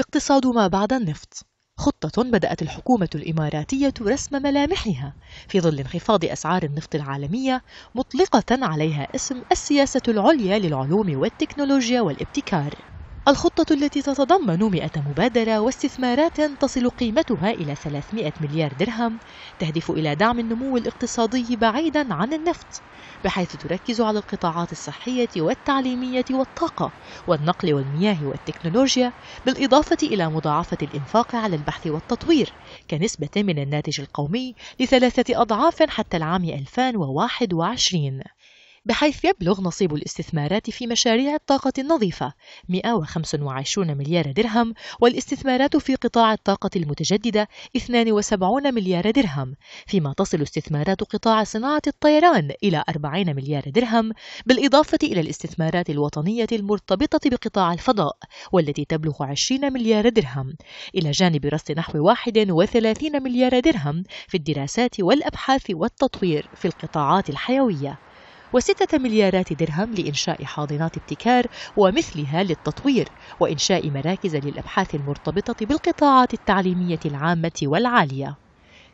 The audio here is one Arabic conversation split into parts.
اقتصاد ما بعد النفط خطة بدأت الحكومة الإماراتية رسم ملامحها في ظل انخفاض أسعار النفط العالمية مطلقة عليها اسم السياسة العليا للعلوم والتكنولوجيا والابتكار الخطة التي تتضمن 100 مبادرة واستثمارات تصل قيمتها إلى 300 مليار درهم تهدف إلى دعم النمو الاقتصادي بعيدا عن النفط بحيث تركز على القطاعات الصحية والتعليمية والطاقة والنقل والمياه والتكنولوجيا بالإضافة إلى مضاعفة الإنفاق على البحث والتطوير كنسبة من الناتج القومي لثلاثة أضعاف حتى العام 2021 بحيث يبلغ نصيب الاستثمارات في مشاريع الطاقة النظيفة 125 مليار درهم والاستثمارات في قطاع الطاقة المتجددة 72 مليار درهم فيما تصل استثمارات قطاع صناعة الطيران إلى 40 مليار درهم بالإضافة إلى الاستثمارات الوطنية المرتبطة بقطاع الفضاء والتي تبلغ 20 مليار درهم إلى جانب رصد نحو 31 مليار درهم في الدراسات والأبحاث والتطوير في القطاعات الحيوية وستة مليارات درهم لإنشاء حاضنات ابتكار ومثلها للتطوير وإنشاء مراكز للأبحاث المرتبطة بالقطاعات التعليمية العامة والعالية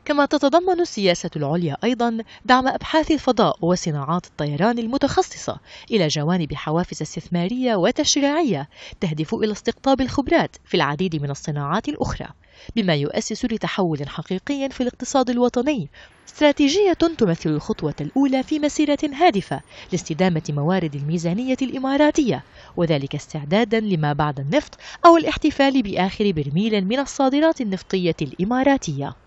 كما تتضمن السياسة العليا أيضا دعم أبحاث الفضاء وصناعات الطيران المتخصصة إلى جوانب حوافز استثمارية وتشريعية تهدف إلى استقطاب الخبرات في العديد من الصناعات الأخرى بما يؤسس لتحول حقيقي في الاقتصاد الوطني استراتيجية تمثل الخطوة الأولى في مسيرة هادفة لاستدامة موارد الميزانية الإماراتية وذلك استعدادا لما بعد النفط أو الاحتفال بآخر برميل من الصادرات النفطية الإماراتية